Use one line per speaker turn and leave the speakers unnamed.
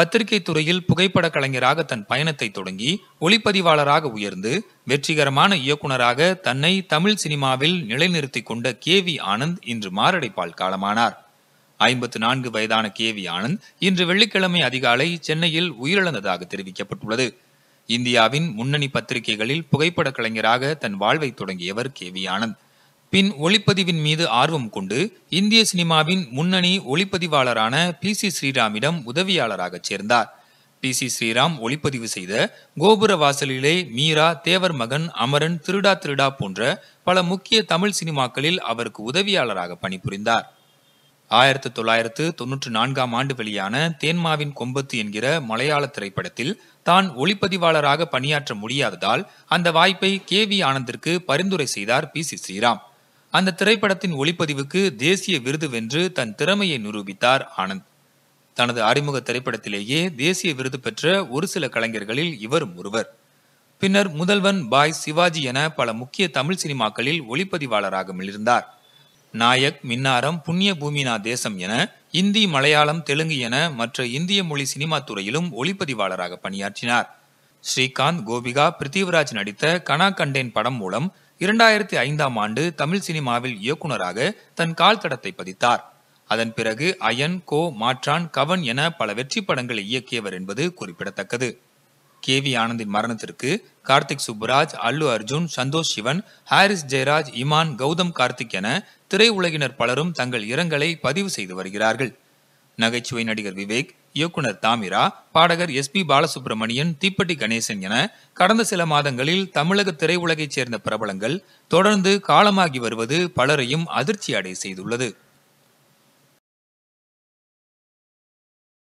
பத்திரிகை துறையில் புகைப்பட கலைஞராக தன் பயணத்தை தொடங்கி ஒளிப்பதிவாளராக உயர்ந்து வெற்றிகரமான இயக்குநராக தன்னை தமிழ் சினிமாவில் நிலைநிறுத்திக் கொண்ட கே வி ஆனந்த் இன்று மாரடைப்பால் காலமானார் ஐம்பத்து நான்கு வயதான கே வி ஆனந்த் இன்று வெள்ளிக்கிழமை அதிகாலை சென்னையில் உயிரிழந்ததாக தெரிவிக்கப்பட்டுள்ளது இந்தியாவின் முன்னணி பத்திரிகைகளில் புகைப்பட கலைஞராக தன் வாழ்வை தொடங்கியவர் கே வி ஆனந்த் பின் ஒளிப்பதிவின் மீது ஆர்வம் கொண்டு இந்திய சினிமாவின் முன்னணி ஒளிப்பதிவாளரான பி சி ஸ்ரீராமிடம் உதவியாளராக சேர்ந்தார் பி சி ஸ்ரீராம் ஒளிப்பதிவு செய்த கோபுர வாசலிலே மீரா தேவர் மகன் அமரன் திருடா திருடா போன்ற பல முக்கிய தமிழ் சினிமாக்களில் அவருக்கு உதவியாளராக பணிபுரிந்தார் ஆயிரத்தி தொள்ளாயிரத்து தொன்னூற்று நான்காம் ஆண்டு வெளியான தேன்மாவின் கொம்பத்து என்கிற மலையாள திரைப்படத்தில் தான் ஒளிப்பதிவாளராக பணியாற்ற முடியாததால் அந்த வாய்ப்பை கே வி ஆனந்திற்கு பரிந்துரை செய்தார் பி சி ஸ்ரீராம் அந்த திரைப்படத்தின் ஒளிப்பதிவுக்கு தேசிய விருது வென்று தன் திறமையை நிரூபித்தார் ஆனந்த் தனது அறிமுக திரைப்படத்திலேயே தேசிய விருது பெற்ற ஒரு சில கலைஞர்களில் இவரும் ஒருவர் பின்னர் முதல்வன் பாய் சிவாஜி என பல முக்கிய தமிழ் சினிமாக்களில் ஒளிப்பதிவாளராக மிளிர்ந்தார் நாயக் மின்னாரம் புண்ணிய பூமினா தேசம் என இந்தி மலையாளம் தெலுங்கு என மற்ற இந்திய மொழி சினிமா துறையிலும் ஒளிப்பதிவாளராக பணியாற்றினார் ஸ்ரீகாந்த் கோபிகா பிருத்திவராஜ் நடித்த கனா கண்டேன் படம் மூலம் இரண்டாயிரத்தி ஐந்தாம் ஆண்டு தமிழ் சினிமாவில் இயக்குநராக தன் கால் தடத்தை பதித்தார் அதன் பிறகு அயன் கோ மாற்றான் கவன் என பல வெற்றி படங்களை இயக்கியவர் என்பது குறிப்பிடத்தக்கது கே வி ஆனந்தின் மரணத்திற்கு கார்த்திக் சுப்புராஜ் அல்லு அர்ஜுன் சந்தோஷ் சிவன் ஹாரிஸ் ஜெயராஜ் இமான் கௌதம் கார்த்திக் என திரையுலகினர் பலரும் தங்கள் இரங்கலை பதிவு செய்து வருகிறார்கள் நகைச்சுவை நடிகர் விவேக் இயக்குனர் தாமிரா பாடகர் எஸ் பி பாலசுப்ரமணியன் தீப்பட்டி கணேசன் என கடந்த சில மாதங்களில் தமிழக திரையுலகைச் சேர்ந்த பிரபலங்கள் தொடர்ந்து காலமாகி வருவது பலரையும் அதிர்ச்சி அடைய செய்துள்ளது